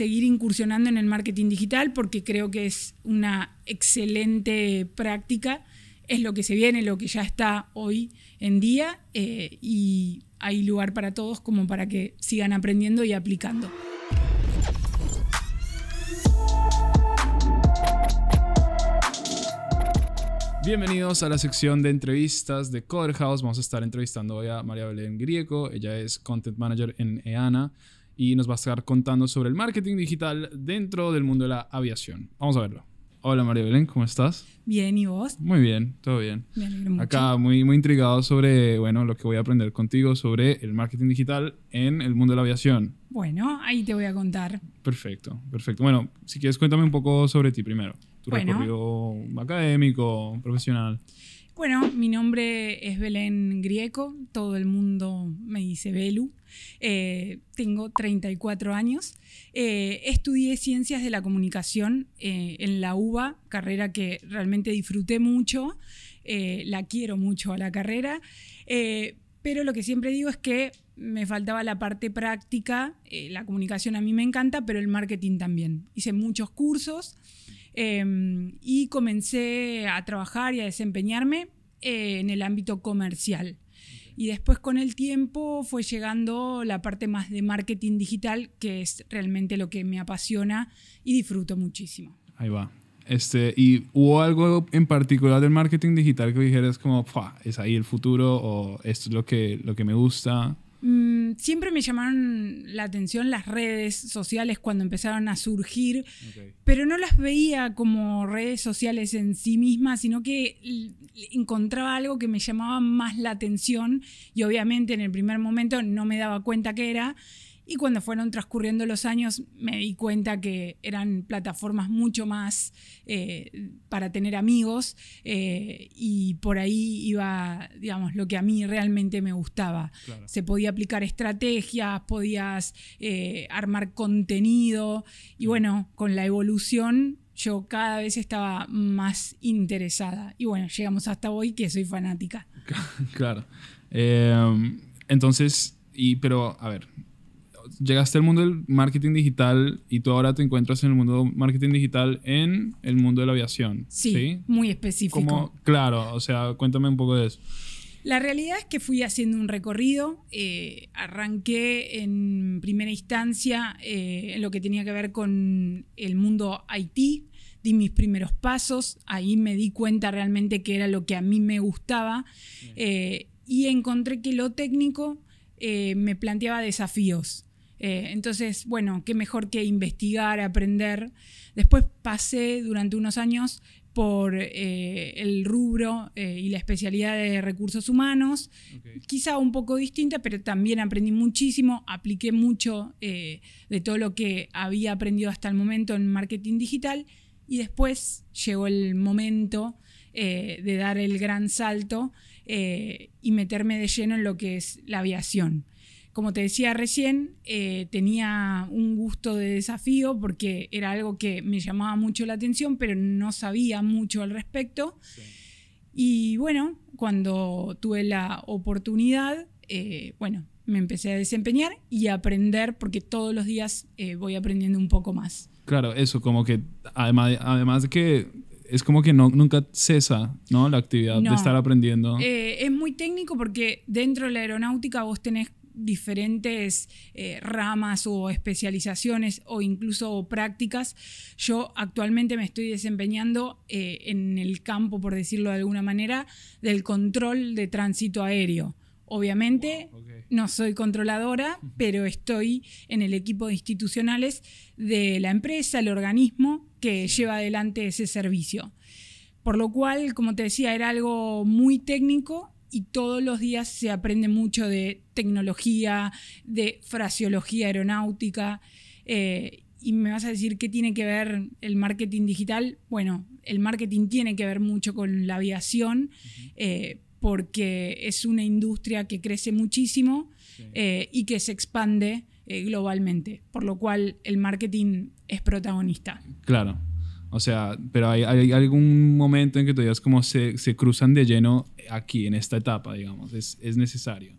seguir incursionando en el marketing digital porque creo que es una excelente práctica, es lo que se viene, lo que ya está hoy en día eh, y hay lugar para todos como para que sigan aprendiendo y aplicando. Bienvenidos a la sección de entrevistas de Coder House. Vamos a estar entrevistando hoy a María Belén Grieco. Ella es Content Manager en EANA y nos va a estar contando sobre el marketing digital dentro del mundo de la aviación. Vamos a verlo. Hola María Belén, ¿cómo estás? Bien, ¿y vos? Muy bien, todo bien. Acá muy, muy intrigado sobre, bueno, lo que voy a aprender contigo sobre el marketing digital en el mundo de la aviación. Bueno, ahí te voy a contar. Perfecto, perfecto. Bueno, si quieres cuéntame un poco sobre ti primero. Tu recorrido académico, profesional. Bueno, mi nombre es Belén Grieco, todo el mundo me dice Belu. Eh, tengo 34 años. Eh, estudié ciencias de la comunicación eh, en la UBA, carrera que realmente disfruté mucho, la quiero mucho a la carrera, pero lo que siempre digo es que me faltaba la parte práctica, la comunicación a mí me encanta, pero el marketing también. Hice muchos cursos. Em, y comencé a trabajar y a desempeñarme eh, en el ámbito comercial. Y después con el tiempo fue llegando la parte más de marketing digital, que es realmente lo que me apasiona y disfruto muchísimo. Ahí va. Este, ¿Y hubo algo en particular del marketing digital que dijeras como, es ahí el futuro o esto es lo que, lo que me gusta? Mm, siempre me llamaron la atención las redes sociales cuando empezaron a surgir, pero no las veía como redes sociales en sí mismas, sino que encontraba algo que me llamaba más la atención y obviamente en el primer momento no me daba cuenta que era. Y cuando fueron transcurriendo los años me di cuenta que eran plataformas mucho más eh, para tener amigos eh, y por ahí iba, digamos, lo que a mí realmente me gustaba. Se podía aplicar estrategias, podías eh, armar contenido y bueno, con la evolución yo cada vez estaba más interesada. Y bueno, llegamos hasta hoy que soy fanática. Claro. entonces, y, pero a ver, llegaste al mundo del marketing digital y tú ahora te encuentras en el mundo del marketing digital en el mundo de la aviación. Sí, muy específico. Claro, o sea, cuéntame un poco de eso. La realidad es que fui haciendo un recorrido, eh, arranqué en primera instancia eh, en lo que tenía que ver con el mundo IT, di mis primeros pasos, ahí me di cuenta realmente que era lo que a mí me gustaba eh, y encontré que lo técnico me planteaba desafíos. Eh, entonces, bueno, qué mejor que investigar, aprender. Después pasé durante unos años por eh, el rubro eh, y la especialidad de recursos humanos, quizá un poco distinta, pero también aprendí muchísimo, apliqué mucho de todo lo que había aprendido hasta el momento en marketing digital y después llegó el momento de dar el gran salto y meterme de lleno en lo que es la aviación. Como te decía recién, eh, tenía un gusto de desafío porque era algo que me llamaba mucho la atención, pero no sabía mucho al respecto. Y bueno, cuando tuve la oportunidad, eh, bueno, me empecé a desempeñar y a aprender porque todos los días eh, voy aprendiendo un poco más. Claro, eso como que además, además de que es como que no, nunca cesa ¿no? la actividad de estar aprendiendo. es muy técnico porque dentro de la aeronáutica vos tenés diferentes eh, ramas o especializaciones o incluso prácticas. Yo actualmente me estoy desempeñando eh, en el campo, por decirlo de alguna manera, del control de tránsito aéreo. Obviamente no soy controladora, pero estoy en el equipo de institucionales de la empresa, el organismo que lleva adelante ese servicio. Por lo cual, como te decía, era algo muy técnico y todos los días se aprende mucho de tecnología, de fraseología aeronáutica. Eh, y me vas a decir qué tiene que ver el marketing digital. Bueno, el marketing tiene que ver mucho con la aviación, eh, porque es una industria que crece muchísimo eh, y que se expande globalmente, por lo cual el marketing es protagonista. Claro, o sea, pero hay, algún momento en que todavía es como se, cruzan de lleno aquí, en esta etapa, digamos, es, necesario.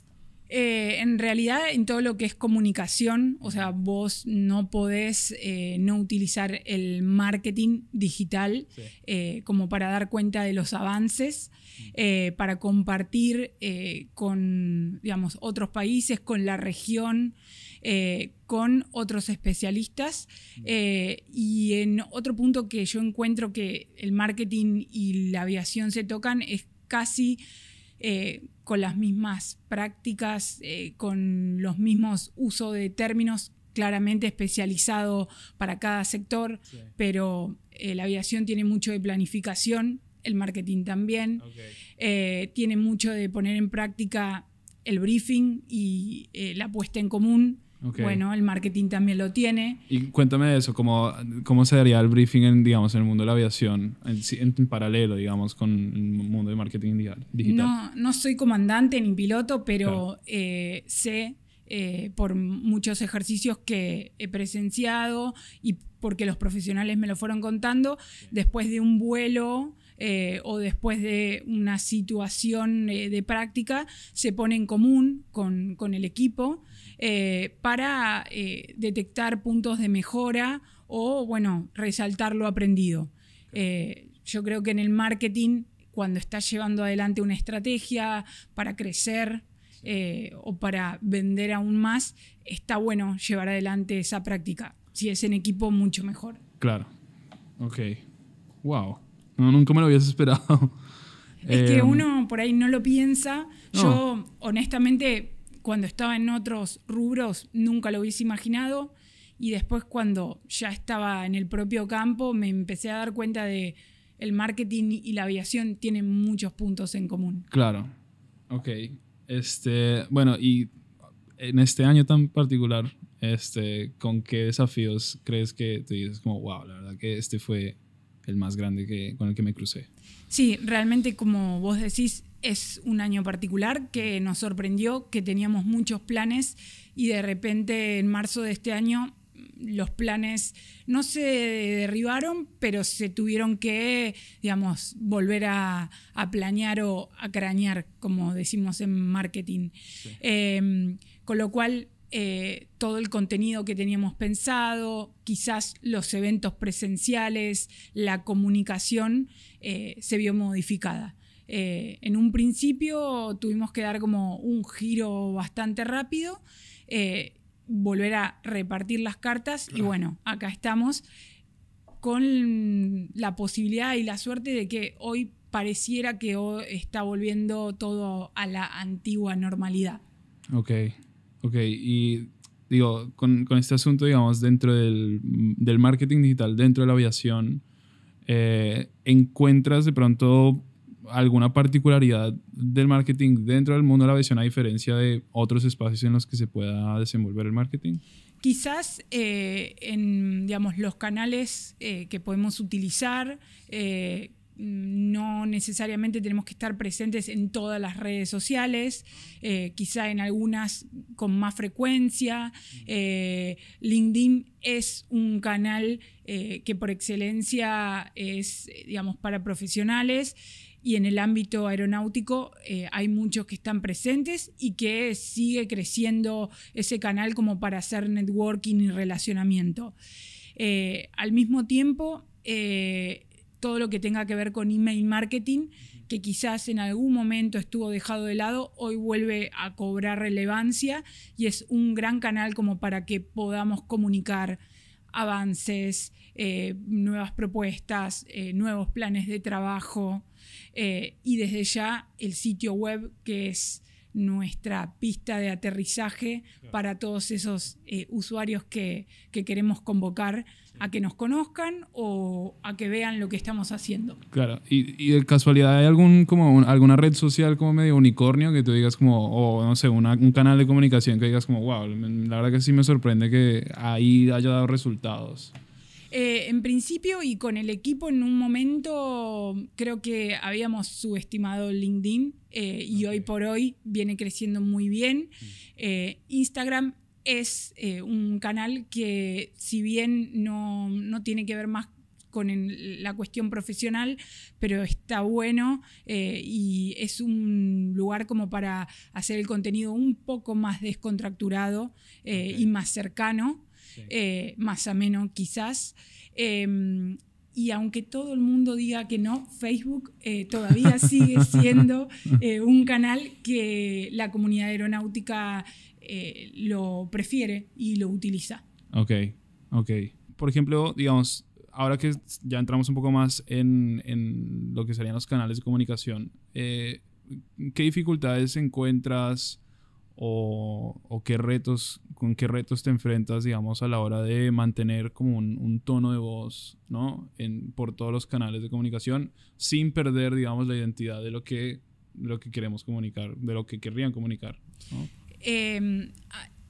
Eh, en realidad, en todo lo que es comunicación, o sea, vos no podés eh, no utilizar el marketing digital eh, como para dar cuenta de los avances, mm. para compartir con, digamos, otros países, con la región. Eh, con otros especialistas. Mm. Eh, y en otro punto que yo encuentro que el marketing y la aviación se tocan es casi eh, con las mismas prácticas, con los mismos uso de términos claramente especializado para cada sector, pero la aviación tiene mucho de planificación, el marketing también, tiene mucho de poner en práctica el briefing y la puesta en común. Bueno, el marketing también lo tiene. Y cuéntame eso, ¿cómo, cómo se daría el briefing en, digamos, en el mundo de la aviación, en, paralelo, digamos, con el mundo de marketing digital? No, soy comandante ni piloto, pero eh, sé eh, por muchos ejercicios que he presenciado y porque los profesionales me lo fueron contando, después de un vuelo eh, o después de una situación eh, de práctica se pone en común con, el equipo eh, para detectar puntos de mejora o, bueno, resaltar lo aprendido. yo creo que en el marketing, cuando estás llevando adelante una estrategia para crecer, o para vender aún más, está bueno llevar adelante esa práctica. Si es en equipo, mucho mejor. Claro. Ok. Wow nunca me lo habías esperado. Es que eh, uno por ahí no lo piensa. Yo, honestamente, cuando estaba en otros rubros, nunca lo hubiese imaginado. Y después, cuando ya estaba en el propio campo, me empecé a dar cuenta de el marketing y la aviación tienen muchos puntos en común. Claro. Ok. Este, bueno, y en este año tan particular, este, ¿con qué desafíos crees que te dices como, wow, la verdad que este fue más grande que, con el que me crucé. Sí, realmente como vos decís, es un año particular que nos sorprendió, que teníamos muchos planes y de repente en marzo de este año los planes no se derribaron, pero se tuvieron que, digamos, volver a, planear o a cranear, como decimos en marketing. Em, con lo cual, eh, todo el contenido que teníamos pensado, quizás los eventos presenciales, la comunicación eh, se vio modificada. Eh, en un principio tuvimos que dar como un giro bastante rápido, volver a repartir las cartas y bueno, acá estamos con la posibilidad y la suerte de que hoy pareciera que está volviendo todo a la antigua normalidad. Ok. Ok, y digo, con, este asunto, digamos, dentro del, marketing digital, dentro de la aviación, eh, ¿encuentras de pronto alguna particularidad del marketing dentro del mundo de la aviación a diferencia de otros espacios en los que se pueda desenvolver el marketing? Quizás eh, en digamos, los canales eh, que podemos utilizar, Mm, no necesariamente tenemos que estar presentes en todas las redes sociales, eh, quizá en algunas con más frecuencia. Eh, LinkedIn es un canal eh, que por excelencia es, digamos, para profesionales y en el ámbito aeronáutico hay muchos que están presentes y que sigue creciendo ese canal como para hacer networking y relacionamiento. al mismo tiempo, todo lo que tenga que ver con email marketing, que quizás en algún momento estuvo dejado de lado, hoy vuelve a cobrar relevancia y es un gran canal como para que podamos comunicar avances, eh, nuevas propuestas, eh, nuevos planes de trabajo eh, y desde ya el sitio web que es nuestra pista de aterrizaje para todos esos eh, usuarios que, que, queremos convocar a que nos conozcan o a que vean lo que estamos haciendo. Claro, y, y de casualidad, ¿hay algún, como alguna red social como medio unicornio que tú digas como, o no sé, un canal de comunicación que digas como, wow, la verdad que sí me sorprende que ahí haya dado resultados? Eh, en principio y con el equipo en un momento creo que habíamos subestimado LinkedIn eh, y hoy por hoy viene creciendo muy bien. Mm. Eh, Instagram es un canal que si bien no, tiene que ver más con la cuestión profesional, pero está bueno y es un lugar como para hacer el contenido un poco más descontracturado y más cercano eh, más ameno quizás. Em, y aunque todo el mundo diga que no, Facebook eh, todavía sigue siendo eh, un canal que la comunidad aeronáutica eh, lo prefiere y lo utiliza. Ok, ok. Por ejemplo, digamos, ahora que ya entramos un poco más en, lo que serían los canales de comunicación, ¿qué dificultades encuentras o, o qué retos con qué retos te enfrentas, digamos, a la hora de mantener como un, tono de voz, ¿no? En, por todos los canales de comunicación, sin perder, digamos, la identidad de lo que, lo que queremos comunicar, de lo que querrían comunicar, em,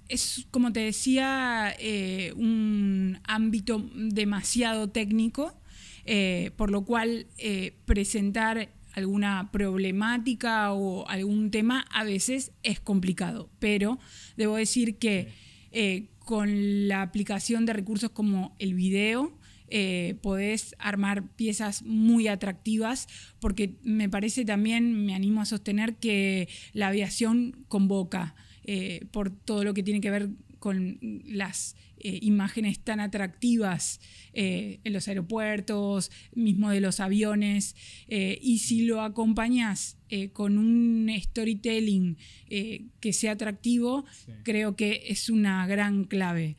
es, como te decía, eh, un ámbito demasiado técnico, eh, por lo cual eh, presentar alguna problemática o algún tema, a veces es complicado, pero debo decir que eh, con la aplicación de recursos como el video, eh, podés armar piezas muy atractivas, porque me parece también, me animo a sostener que la aviación convoca. Eh, por todo lo que tiene que ver con las eh, imágenes tan atractivas eh, en los aeropuertos, mismo de los aviones, eh, y si lo acompañas con un storytelling que sea atractivo, creo que es una gran clave.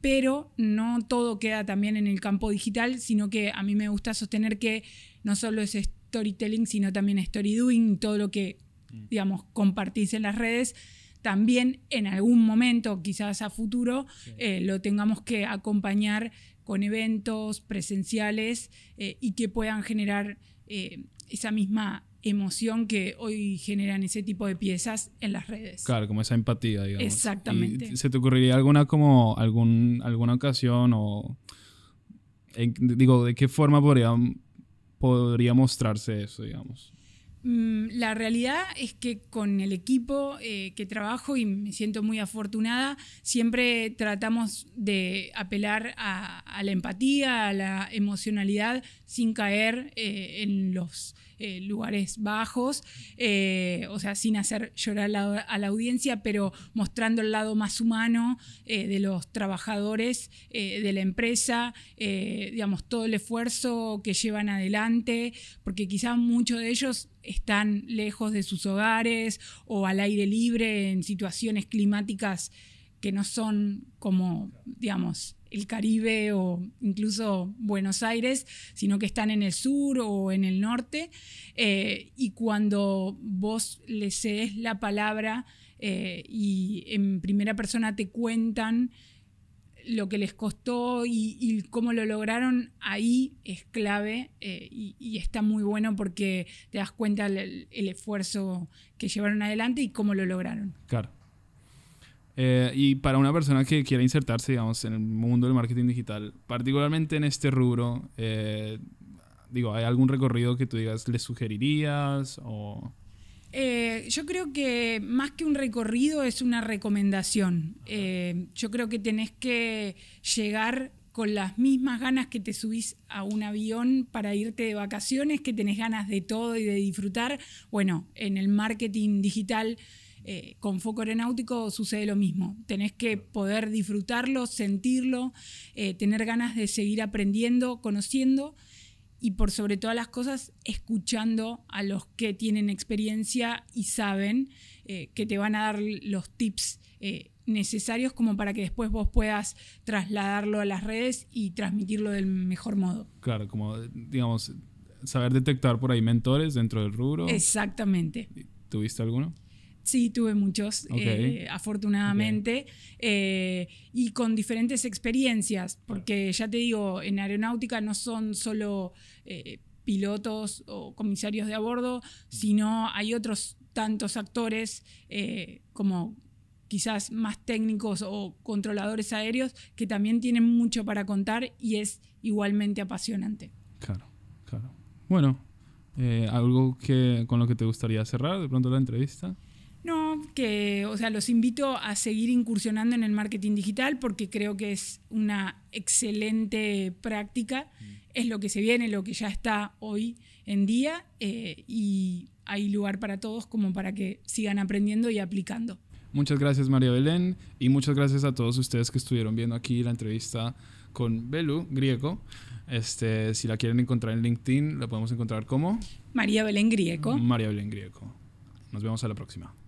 pero no todo queda también en el campo digital, sino que a mí me gusta sostener que no solo es storytelling, sino también story doing, todo lo que, mm. digamos, compartís en las redes también en algún momento, quizás a futuro, eh, lo tengamos que acompañar con eventos presenciales eh, y que puedan generar eh, esa misma emoción que hoy generan ese tipo de piezas en las redes. Claro, como esa empatía, digamos. Exactamente. ¿Se te ocurriría alguna como algún, alguna ocasión o digo, de qué forma podría, podría mostrarse eso, digamos? Mm, la realidad es que con el equipo eh, que trabajo y me siento muy afortunada, siempre tratamos de apelar a, la empatía, a la emocionalidad, sin caer eh, en los eh, lugares bajos, o sea, sin hacer llorar a la audiencia, pero mostrando el lado más humano de los trabajadores, de la empresa, digamos, todo el esfuerzo que llevan adelante, porque quizás muchos de ellos están lejos de sus hogares o al aire libre en situaciones climáticas que no son como, digamos, el Caribe o incluso Buenos Aires, sino que están en el sur o en el norte. Eh, y cuando vos les cedes la palabra eh, y en primera persona te cuentan lo que les costó y, cómo lo lograron ahí es clave eh, y, está muy bueno porque te das cuenta el, esfuerzo que llevaron adelante y cómo lo lograron. Claro. Eh, y para una persona que quiera insertarse, digamos, en el mundo del marketing digital, particularmente en este rubro, eh, digo, ¿hay algún recorrido que tú digas, le sugerirías o...? Eh, yo creo que más que un recorrido es una recomendación. Eh, yo creo que tenés que llegar con las mismas ganas que te subís a un avión para irte de vacaciones, que tenés ganas de todo y de disfrutar. Bueno, en el marketing digital eh, con foco aeronáutico sucede lo mismo. Tenés que poder disfrutarlo, sentirlo, tener ganas de seguir aprendiendo, conociendo y por sobre todas las cosas escuchando a los que tienen experiencia y saben eh, que te van a dar los tips eh, necesarios como para que después vos puedas trasladarlo a las redes y transmitirlo del mejor modo. Claro, como digamos, saber detectar por ahí mentores dentro del rubro. Exactamente. ¿Tuviste alguno? Sí, tuve muchos, eh, afortunadamente, eh, y con diferentes experiencias, porque ya te digo, en aeronáutica no son solo eh, pilotos o comisarios de a bordo, mm. sino hay otros tantos actores como quizás más técnicos o controladores aéreos que también tienen mucho para contar y es igualmente apasionante. Claro, claro. Bueno, algo que, con lo que te gustaría cerrar de pronto la entrevista. No, que, o sea, los invito a seguir incursionando en el marketing digital porque creo que es una excelente práctica, mm. es lo que se viene, lo que ya está hoy en día eh, y hay lugar para todos como para que sigan aprendiendo y aplicando. Muchas gracias María Belén y muchas gracias a todos ustedes que estuvieron viendo aquí la entrevista con Belu Grieco. Este, si la quieren encontrar en LinkedIn, la podemos encontrar como María Belén Grieco. María Belén Grieco. Nos vemos a la próxima.